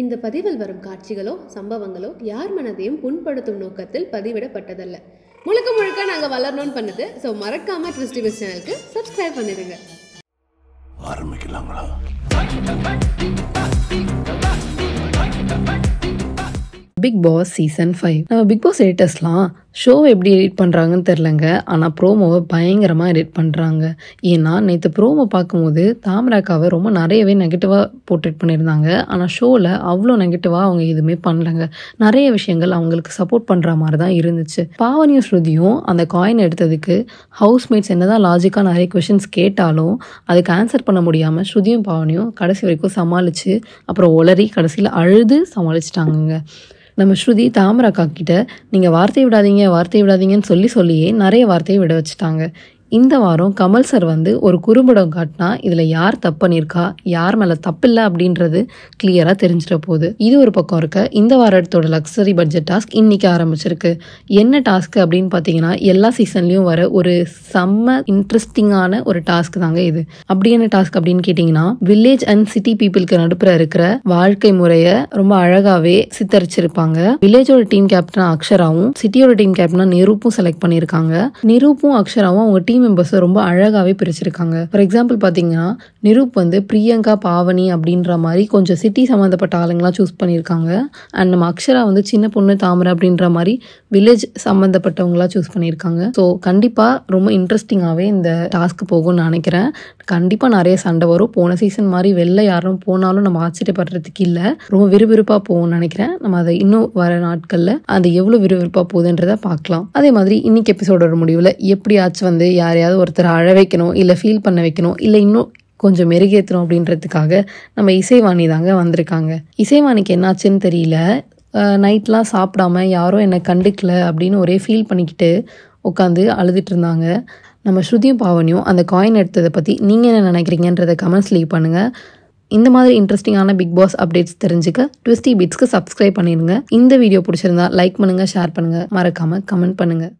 இந்த பதிவில் வரும் காட்சிகளோ சம்பவங்களோ யார் மனதையும் புண்படுத்தும் நோக்கத்தில் பதிவிடப்பட்டதல்ல முழுக்க முழுக்க நாங்கள் வளரணும்னு பண்ணுது ஸோ மறக்காம ட்விஸ்டி சேனலுக்கு சப்ஸ்கிரைப் பண்ணிடுங்க ஆரம்பிக்கலாங்களா பிக் பாஸ் சீசன் ஃபைவ் நம்ம பிக் பாஸ் எடிட்டர்ஸ்லாம் ஷோ எப்படி எடிட் பண்ணுறாங்கன்னு தெரிலங்க ஆனால் ப்ரோமோவை பயங்கரமாக எடிட் பண்ணுறாங்க ஏன்னா நேற்று ப்ரோமோ பார்க்கும்போது தாமராக்காவை ரொம்ப நிறையவே நெகட்டிவாக போர்ட்ரேட் பண்ணியிருந்தாங்க ஆனால் ஷோவில் அவ்வளோ நெகட்டிவாக அவங்க எதுவுமே பண்ணலங்க நிறைய விஷயங்கள் அவங்களுக்கு சப்போர்ட் பண்ணுற மாதிரி தான் இருந்துச்சு பாவனியும் ஸ்ருதியும் அந்த காயின் எடுத்ததுக்கு ஹவுஸ்மேட்ஸ் என்ன தான் லாஜிக்காக நிறைய கொஷின்ஸ் கேட்டாலும் அதுக்கு ஆன்சர் பண்ண முடியாமல் ஸ்ருதியும் பாவனியும் கடைசி வரைக்கும் சமாளித்து அப்புறம் ஒளரி கடைசியில் அழுது சமாளிச்சிட்டாங்கங்க நம்ம ஸ்ருதி தாமராக்கா கிட்ட நீங்கள் வார்த்தை விடாதீங்க வார்த்தையை விடாதீங்கன்னு சொல்லி சொல்லியே நிறைய வார்த்தையை விட வச்சுட்டாங்க இந்த வாரம் கமல் சார் வந்து ஒரு குறும்படம் காட்டினா இதில் யார் தப்பு பண்ணியிருக்கா யார் மேலே தப்பில்லை அப்படின்றது கிளியராக தெரிஞ்சிட போகுது இது ஒரு பக்கம் இருக்க இந்த வாரத்தோட லக்ஸரி பட்ஜெட் டாஸ்க் இன்னைக்கு ஆரம்பிச்சிருக்கு என்ன டாஸ்க் அப்படின்னு பார்த்தீங்கன்னா எல்லா சீசன்லேயும் வர ஒரு செம்ம இன்ட்ரெஸ்டிங்கான ஒரு டாஸ்க் தாங்க இது அப்படி என்ன டாஸ்க் அப்படின்னு கேட்டிங்கன்னா வில்லேஜ் அண்ட் சிட்டி பீப்புளுக்கு நடுப்புற இருக்கிற வாழ்க்கை முறையை ரொம்ப அழகாகவே சித்தரிச்சிருப்பாங்க வில்லேஜோட டீம் கேப்டன் அக்ஷராவும் சிட்டியோட டீம் கேப்டனா நிரூப்பும் செலக்ட் பண்ணியிருக்காங்க நிரூப்பும் அக்ஷராவும் அவங்க டீம் டீம் மெம்பர்ஸை ரொம்ப அழகாகவே பிரிச்சிருக்காங்க ஃபார் எக்ஸாம்பிள் பார்த்தீங்கன்னா நிரூப் வந்து பிரியங்கா பாவனி அப்படின்ற மாதிரி கொஞ்சம் சிட்டி சம்மந்தப்பட்ட ஆளுங்களாம் சூஸ் பண்ணியிருக்காங்க அண்ட் நம்ம அக்ஷரா வந்து சின்ன பொண்ணு தாமரை அப்படின்ற மாதிரி வில்லேஜ் சம்மந்தப்பட்டவங்களாம் சூஸ் பண்ணியிருக்காங்க ஸோ கண்டிப்பாக ரொம்ப இன்ட்ரெஸ்டிங்காகவே இந்த டாஸ்க் போகும்னு நினைக்கிறேன் கண்டிப்பாக நிறைய சண்டை வரும் போன சீசன் மாதிரி வெளில யாரும் போனாலும் நம்ம ஆச்சரியப்படுறதுக்கு இல்லை ரொம்ப விறுவிறுப்பாக போகும்னு நினைக்கிறேன் நம்ம அதை இன்னும் வர நாட்களில் அது எவ்வளோ விறுவிறுப்பாக போகுதுன்றதை பார்க்கலாம் அதே மாதிரி இன்னைக்கு எபிசோடோட முடிவில் எப்படியாச்சும் வந்து யார் யாரையாவது ஒருத்தர் அழ வைக்கணும் இல்லை ஃபீல் பண்ண வைக்கணும் இல்லை இன்னும் கொஞ்சம் மெருகேற்றணும் அப்படின்றதுக்காக நம்ம இசைவாணி தாங்க வந்திருக்காங்க இசைவாணிக்கு என்னாச்சுன்னு தெரியல நைட்லாம் சாப்பிடாம யாரும் என்னை கண்டுக்கல அப்படின்னு ஒரே ஃபீல் பண்ணிக்கிட்டு உட்காந்து அழுதுட்டு இருந்தாங்க நம்ம ஸ்ருதியும் பாவனியும் அந்த காயின் எடுத்ததை பற்றி நீங்கள் என்ன நினைக்கிறீங்கன்றத கமெண்ட்ஸ் லீவ் பண்ணுங்கள் இந்த மாதிரி இன்ட்ரெஸ்டிங்கான பிக் பாஸ் அப்டேட்ஸ் தெரிஞ்சுக்க ட்விஸ்டி பிட்ஸ்க்கு சப்ஸ்கிரைப் பண்ணிடுங்க இந்த வீடியோ பிடிச்சிருந்தா லைக் பண்ணுங்கள் ஷேர் பண்ணுங்கள் மறக்காமல் கமெண்ட் பண்ணுங்கள்